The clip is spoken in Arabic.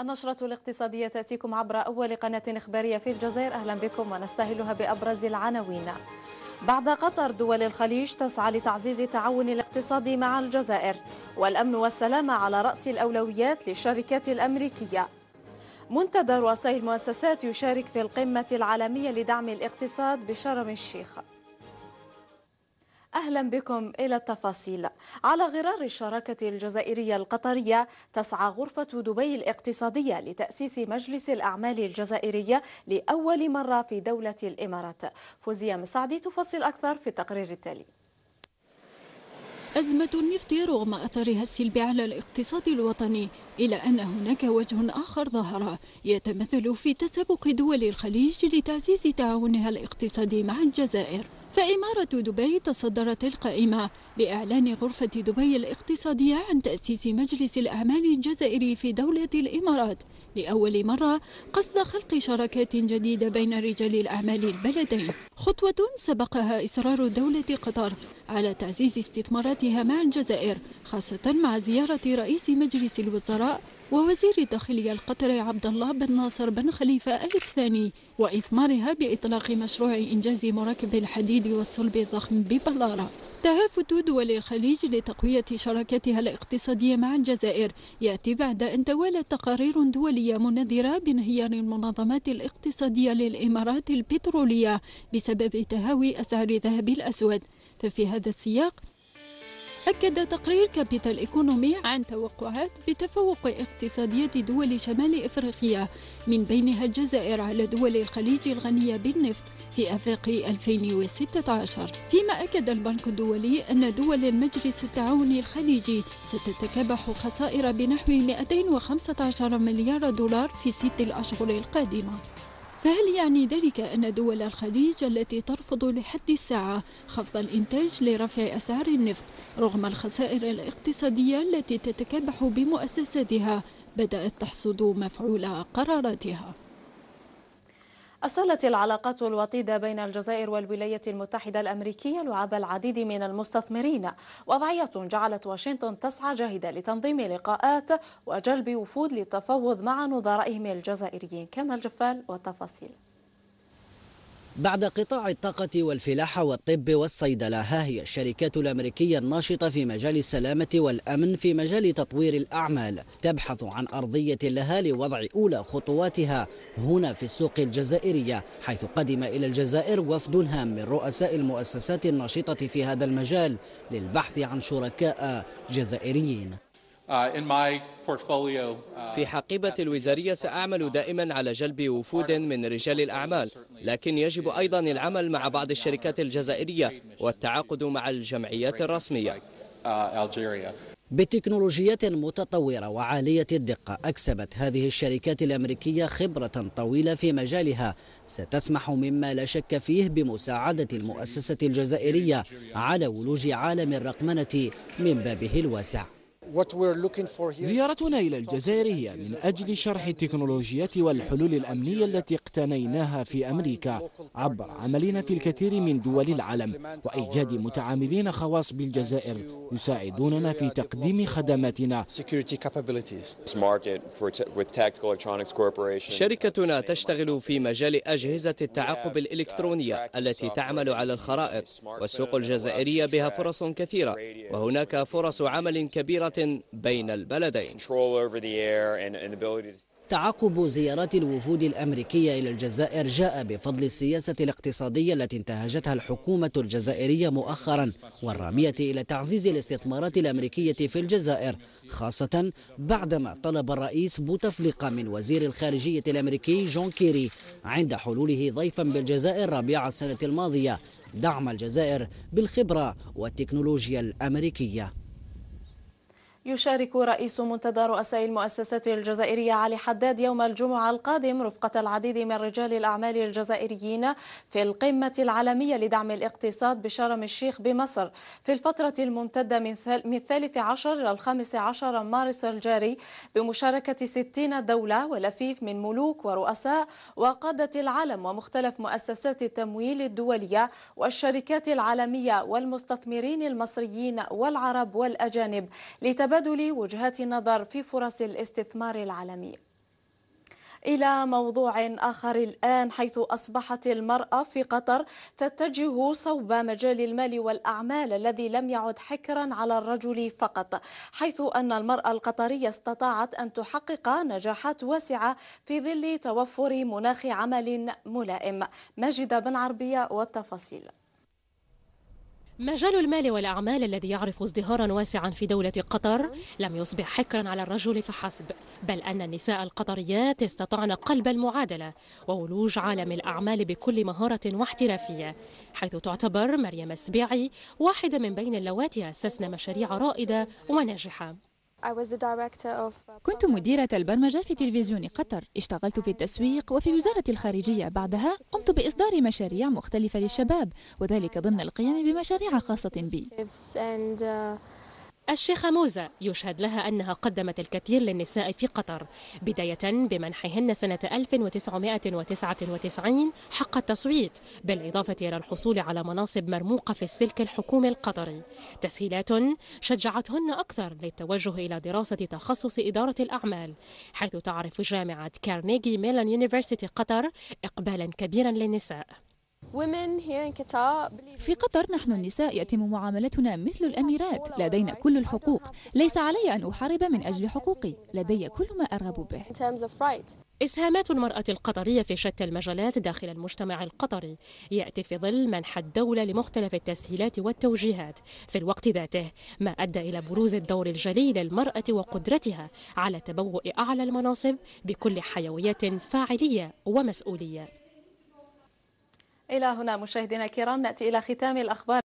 النشرة الاقتصادية تأتيكم عبر أول قناة إخبارية في الجزائر أهلا بكم ونستهلها بأبرز العناوين بعد قطر دول الخليج تسعى لتعزيز التعاون الاقتصادي مع الجزائر والأمن والسلامة على رأس الأولويات للشركات الأمريكية منتدى رؤساء المؤسسات يشارك في القمة العالمية لدعم الاقتصاد بشرم الشيخ أهلا بكم إلى التفاصيل على غرار الشراكة الجزائرية القطرية تسعى غرفة دبي الاقتصادية لتأسيس مجلس الأعمال الجزائرية لأول مرة في دولة الإمارات فوزية مسعدي تفصل أكثر في التقرير التالي أزمة النفط رغم أثرها السلبي على الاقتصاد الوطني إلا أن هناك وجه آخر ظهر يتمثل في تسابق دول الخليج لتعزيز تعاونها الاقتصادي مع الجزائر فإمارة دبي تصدرت القائمة بإعلان غرفة دبي الاقتصادية عن تأسيس مجلس الأعمال الجزائري في دولة الإمارات لأول مرة قصد خلق شراكات جديدة بين رجال الأعمال البلدين خطوة سبقها إصرار دولة قطر على تعزيز استثماراتها مع الجزائر خاصة مع زيارة رئيس مجلس الوزراء ووزير الداخلية القطري عبد الله بن ناصر بن خليفة آل الثاني وإثمارها بإطلاق مشروع إنجاز مراكب الحديد والصلب الضخم ببلارة تهافت دول الخليج لتقوية شراكتها الاقتصادية مع الجزائر يأتي بعد أن توالت تقارير دولية منذرة بانهيار المنظمات الاقتصادية للإمارات البترولية بسبب تهاوي أسعار الذهب الأسود ففي هذا السياق أكد تقرير كابيتال إيكونومي عن توقعات بتفوق اقتصاديات دول شمال إفريقيا من بينها الجزائر على دول الخليج الغنية بالنفط في آفاق 2016 فيما أكد البنك الدولي أن دول مجلس التعاون الخليجي ستتكبح خسائر بنحو 215 مليار دولار في ست الأشهر القادمة فهل يعني ذلك أن دول الخليج التي ترفض لحد الساعة خفض الإنتاج لرفع أسعار النفط رغم الخسائر الاقتصادية التي تتكبح بمؤسساتها بدأت تحصد مفعول قراراتها أصلت العلاقات الوطيدة بين الجزائر والولايات المتحدة الأمريكية لعاب العديد من المستثمرين وضعية جعلت واشنطن تسعى جاهدة لتنظيم لقاءات وجلب وفود للتفاوض مع نظرائهم الجزائريين كما الجفال والتفاصيل بعد قطاع الطاقة والفلاحة والطب والصيدلة ها هي الشركات الأمريكية الناشطة في مجال السلامة والأمن في مجال تطوير الأعمال تبحث عن أرضية لها لوضع أولى خطواتها هنا في السوق الجزائرية حيث قدم إلى الجزائر وفد هام من رؤساء المؤسسات الناشطة في هذا المجال للبحث عن شركاء جزائريين آه، آه، في حقيبة الوزارية سأعمل دائما على جلب وفود من رجال الأعمال لكن يجب أيضا العمل مع بعض الشركات الجزائرية والتعاقد مع الجمعيات الرسمية uh, بتكنولوجيات متطورة وعالية الدقة أكسبت هذه الشركات الأمريكية خبرة طويلة في مجالها ستسمح مما لا شك فيه بمساعدة المؤسسة الجزائرية على ولوج عالم الرقمنة من بابه الواسع زيارتنا إلى الجزائر هي من أجل شرح التكنولوجيات والحلول الأمنية التي اقتنيناها في أمريكا عبر عملنا في الكثير من دول العالم وإيجاد متعاملين خواص بالجزائر يساعدوننا في تقديم خدماتنا شركتنا تشتغل في مجال أجهزة التعقب الإلكترونية التي تعمل على الخرائط والسوق الجزائرية بها فرص كثيرة وهناك فرص عمل كبيرة بين البلدين تعقب زيارات الوفود الأمريكية إلى الجزائر جاء بفضل السياسة الاقتصادية التي انتهجتها الحكومة الجزائرية مؤخرا والرامية إلى تعزيز الاستثمارات الأمريكية في الجزائر خاصة بعدما طلب الرئيس بوتفليقة من وزير الخارجية الأمريكي جون كيري عند حلوله ضيفا بالجزائر ربيع السنة الماضية دعم الجزائر بالخبرة والتكنولوجيا الأمريكية يشارك رئيس منتدى رؤساء المؤسسات الجزائرية علي حداد يوم الجمعة القادم رفقة العديد من رجال الأعمال الجزائريين في القمة العالمية لدعم الاقتصاد بشرم الشيخ بمصر في الفترة الممتدة من الثالث عشر إلى الخامس عشر مارس الجاري بمشاركة ستين دولة ولفيف من ملوك ورؤساء وقادة العالم ومختلف مؤسسات التمويل الدولية والشركات العالمية والمستثمرين المصريين والعرب والأجانب لتبادل تبادل وجهات النظر في فرص الاستثمار العالمي إلى موضوع آخر الآن حيث أصبحت المرأة في قطر تتجه صوب مجال المال والأعمال الذي لم يعد حكرا على الرجل فقط حيث أن المرأة القطرية استطاعت أن تحقق نجاحات واسعة في ظل توفر مناخ عمل ملائم ماجدة بن عربية والتفاصيل مجال المال والأعمال الذي يعرف ازدهارا واسعا في دولة قطر لم يصبح حكرا على الرجل فحسب بل أن النساء القطريات استطعن قلب المعادلة وولوج عالم الأعمال بكل مهارة واحترافية حيث تعتبر مريم السبيعي واحدة من بين اللواتي أسسن مشاريع رائدة وناجحة كنت مديرة البرمجة في تلفزيون قطر اشتغلت في التسويق وفي وزارة الخارجية بعدها قمت بإصدار مشاريع مختلفة للشباب وذلك ضمن القيام بمشاريع خاصة بي الشيخة موزة يشهد لها أنها قدمت الكثير للنساء في قطر بداية بمنحهن سنة 1999 حق التصويت بالإضافة إلى الحصول على مناصب مرموقة في السلك الحكومي القطري تسهيلات شجعتهن أكثر للتوجه إلى دراسة تخصص إدارة الأعمال حيث تعرف جامعة كارنيجي ميلان يونيفرسيتي قطر إقبالا كبيرا للنساء في قطر نحن النساء يتم معاملتنا مثل الأميرات لدينا كل الحقوق ليس علي أن أحارب من أجل حقوقي لدي كل ما أرغب به إسهامات المرأة القطرية في شتى المجالات داخل المجتمع القطري يأتي في ظل منح الدولة لمختلف التسهيلات والتوجيهات في الوقت ذاته ما أدى إلى بروز الدور الجلي للمرأة وقدرتها على تبوء أعلى المناصب بكل حيوية فاعلية ومسؤولية إلى هنا مشاهدينا الكرام نأتي إلى ختام الأخبار